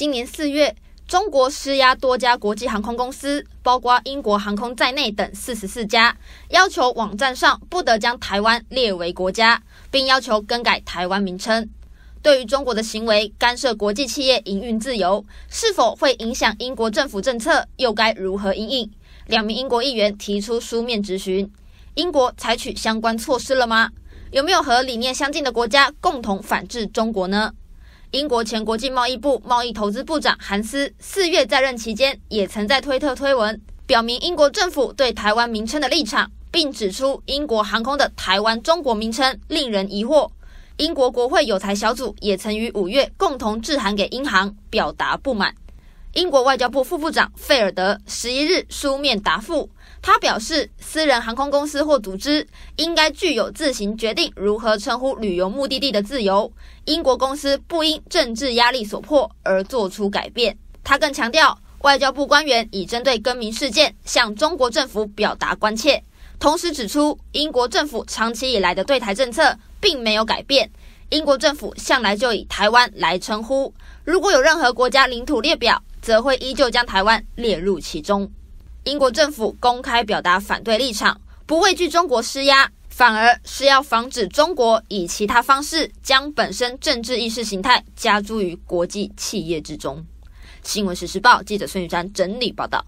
今年四月，中国施压多家国际航空公司，包括英国航空在内等四十四家，要求网站上不得将台湾列为国家，并要求更改台湾名称。对于中国的行为干涉国际企业营运自由，是否会影响英国政府政策？又该如何应应？两名英国议员提出书面质询：英国采取相关措施了吗？有没有和理念相近的国家共同反制中国呢？英国前国际贸易部贸易投资部长韩斯四月在任期间，也曾在推特推文表明英国政府对台湾名称的立场，并指出英国航空的台湾中国名称令人疑惑。英国国会有才小组也曾于五月共同致函给英航，表达不满。英国外交部副部长费尔德十一日书面答复，他表示，私人航空公司或组织应该具有自行决定如何称呼旅游目的地的自由。英国公司不因政治压力所迫而做出改变。他更强调，外交部官员已针对更名事件向中国政府表达关切，同时指出，英国政府长期以来的对台政策并没有改变。英国政府向来就以台湾来称呼。如果有任何国家领土列表。则会依旧将台湾列入其中。英国政府公开表达反对立场，不畏惧中国施压，反而是要防止中国以其他方式将本身政治意识形态加诸于国际企业之中。新闻时事报记者孙玉山整理报道。